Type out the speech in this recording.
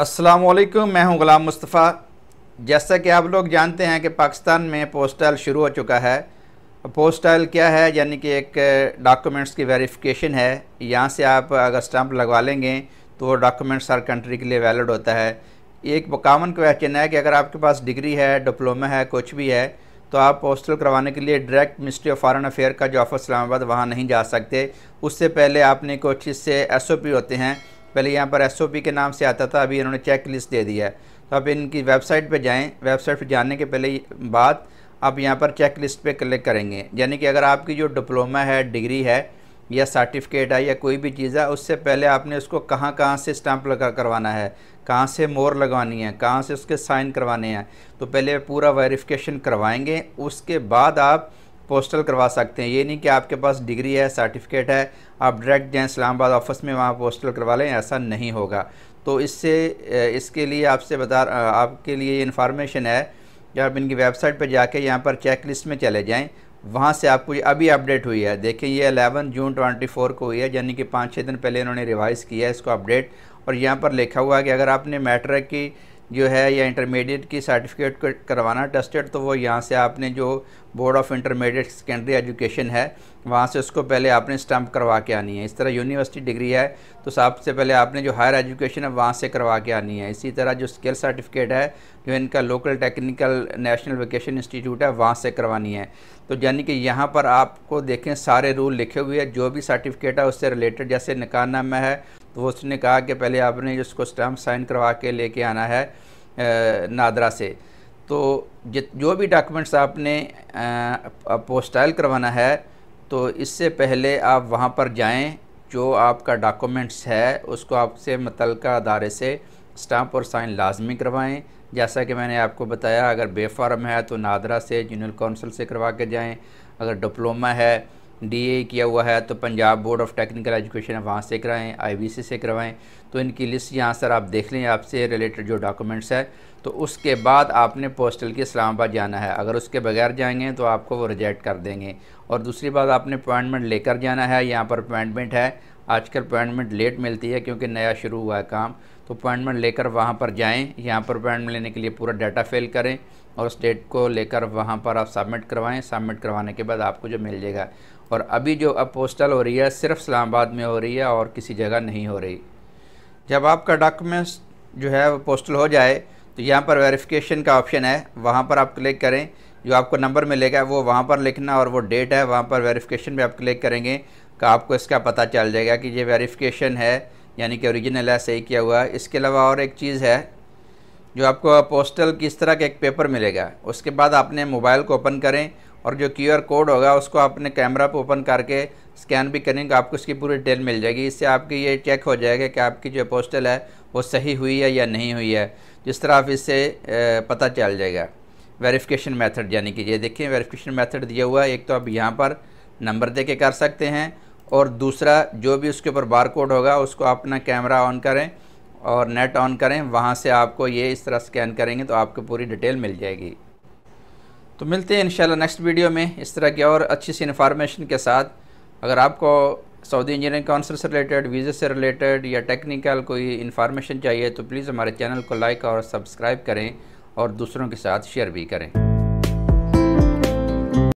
असलकुम मैं हूं गुलाम मुस्तफ़ा जैसा कि आप लोग जानते हैं कि पाकिस्तान में पोस्टल शुरू हो चुका है पोस्टल क्या है यानी कि एक डॉक्यूमेंट्स की वेरिफिकेशन है यहाँ से आप अगर स्टैंप लगवा लेंगे तो वो डॉक्यूमेंट्स हर कंट्री के लिए वैलिड होता है एक कॉमन क्वेश्चन है कि अगर आपके पास डिग्री है डिप्लोमा है कुछ भी है तो आप पोस्टल करवाने के लिए direct ministry of foreign affair का जो ऑफिस इस्लामाबाद वहाँ नहीं जा सकते उससे पहले आपने कुछ इससे एस होते हैं पहले यहाँ पर एस के नाम से आता था अभी इन्होंने चेक लिस्ट दे दिया है तो आप इनकी वेबसाइट पर जाएँ वेबसाइट पर जाने के पहले बाद आप यहाँ पर चेक लिस्ट पर क्लिक करेंगे यानी कि अगर आपकी जो डिप्लोमा है डिग्री है या सर्टिफिकेट है या कोई भी चीज़ है उससे पहले आपने उसको कहाँ कहाँ से स्टैंप लगा करवाना है कहाँ से मोर लगवानी है कहाँ से उसके साइन करवाने हैं तो पहले पूरा वेरिफिकेशन करवाएंगे उसके बाद आप पोस्टल करवा सकते हैं ये नहीं कि आपके पास डिग्री है सर्टिफिकेट है आप डायरेक्ट जाएँ इस्लामाबाद ऑफिस में वहाँ पोस्टल करवा लें ऐसा नहीं होगा तो इससे इसके लिए आपसे बता आपके लिए इन्फॉर्मेशन है कि आप इनकी वेबसाइट पर जाके यहाँ पर चेक लिस्ट में चले जाएँ वहाँ से आपको अभी अपडेट हुई है देखें ये अलेवन जून ट्वेंटी को हुई है यानी कि पाँच छः दिन पहले इन्होंने रिवाइज़ किया है इसको अपडेट और यहाँ पर लिखा हुआ है कि अगर आपने मैट्रिक की जो है या इंटरमीडिएट की सर्टिफिकेट करवाना टेस्टेड तो वो यहाँ से आपने जो board of intermediate secondary education है वहाँ से उसको पहले आपने स्टम्प करवा के आनी है इस तरह यूनिवर्सिटी डिग्री है तो सबसे पहले आपने जो हायर एजुकेशन है वहाँ से करवा के आनी है इसी तरह जो स्किल सर्टिफिकेट है जो इनका local technical national vocation institute है वहाँ से करवानी है तो यानी कि यहाँ पर आपको देखें सारे रूल लिखे हुए हैं जो भी सर्टिफिकेट है उससे रिलेटेड जैसे निकाहनामा है तो उसने कहा कि पहले आपने जिसको स्टम्प साइन करवा के लेके आना है नादरा से तो जो भी डॉक्यूमेंट्स आपने पोस्टाइल करवाना है तो इससे पहले आप वहाँ पर जाएं जो आपका डॉक्यूमेंट्स है उसको आपसे मुतल अदारे से स्टाम्प और साइन लाजमी करवाएं जैसा कि मैंने आपको बताया अगर बेफार्म है तो नादरा से जूनियर कौंसिल से करवा के जाएं अगर डिप्लोमा है डीए किया हुआ है तो Punjab board of technical education वहाँ से बी आईबीसी से करवाएं तो इनकी लिस्ट यहाँ सर आप देख लें आपसे रिलेटेड जो डॉक्यूमेंट्स है तो उसके बाद आपने पोस्टल के इस्लामाबाद जाना है अगर उसके बगैर जाएंगे तो आपको वो रिजेक्ट कर देंगे और दूसरी बात आपने अपॉइंटमेंट लेकर जाना है यहाँ पर अपॉइंटमेंट है आजकल अपॉइंटमेंट लेट मिलती है क्योंकि नया शुरू हुआ है काम तो अपॉइंटमेंट लेकर वहाँ पर जाएं यहाँ पर अपॉइंटमेंट लेने के लिए पूरा डाटा फिल करें और उस डेट को लेकर वहाँ पर आप सबमिट करवाएं सबमिट करवाने के बाद आपको जो मिल जाएगा और अभी जो अब पोस्टल हो रही है सिर्फ इस्लामाबाद में हो रही है और किसी जगह नहीं हो रही जब आपका डॉक्यूमेंट्स जो है वो पोस्टल हो जाए तो यहाँ पर वेरिफिकेशन का ऑप्शन है वहाँ पर आप क्लिक करें जो आपको नंबर मिलेगा वो वहाँ पर लिखना और वो डेट है वहाँ पर वेरिफिकेशन भी आप क्लिक करेंगे तो आपको इसका पता चल जाएगा कि ये वेरिफिकेशन है यानी कि ओरिजिनल है सही किया हुआ है इसके अलावा और एक चीज़ है जो आपको पोस्टल किस तरह का एक पेपर मिलेगा उसके बाद आपने मोबाइल को ओपन करें और जो क्यू कोड होगा उसको आपने कैमरा पर ओपन करके स्कैन भी करेंगे तो आपको इसकी पूरी डिटेल मिल जाएगी इससे आपकी ये चेक हो जाएगा कि आपकी जो पोस्टल है वो सही हुई है या नहीं हुई है जिस तरह आप इससे पता चल जाएगा वेरिफिकेशन मेथड यानी कि ये देखें वेरिफिकेशन मेथड दिया हुआ है एक तो आप यहाँ पर नंबर दे के कर सकते हैं और दूसरा जो भी उसके ऊपर बार कोड होगा उसको अपना कैमरा ऑन करें और नेट ऑन करें वहाँ से आपको ये इस तरह स्कैन करेंगे तो आपको पूरी डिटेल मिल जाएगी तो मिलते हैं इंशाल्लाह नेक्स्ट वीडियो में इस तरह की और अच्छी सी इन्फॉर्मेशन के साथ अगर आपको सऊदी इंजीनियरिंग काउंसिल से रिलेटेड वीज़े से रिलेटेड या टेक्निकल कोई इन्फॉर्मेशन चाहिए तो प्लीज़ हमारे चैनल को लाइक और सब्सक्राइब करें और दूसरों के साथ शेयर भी करें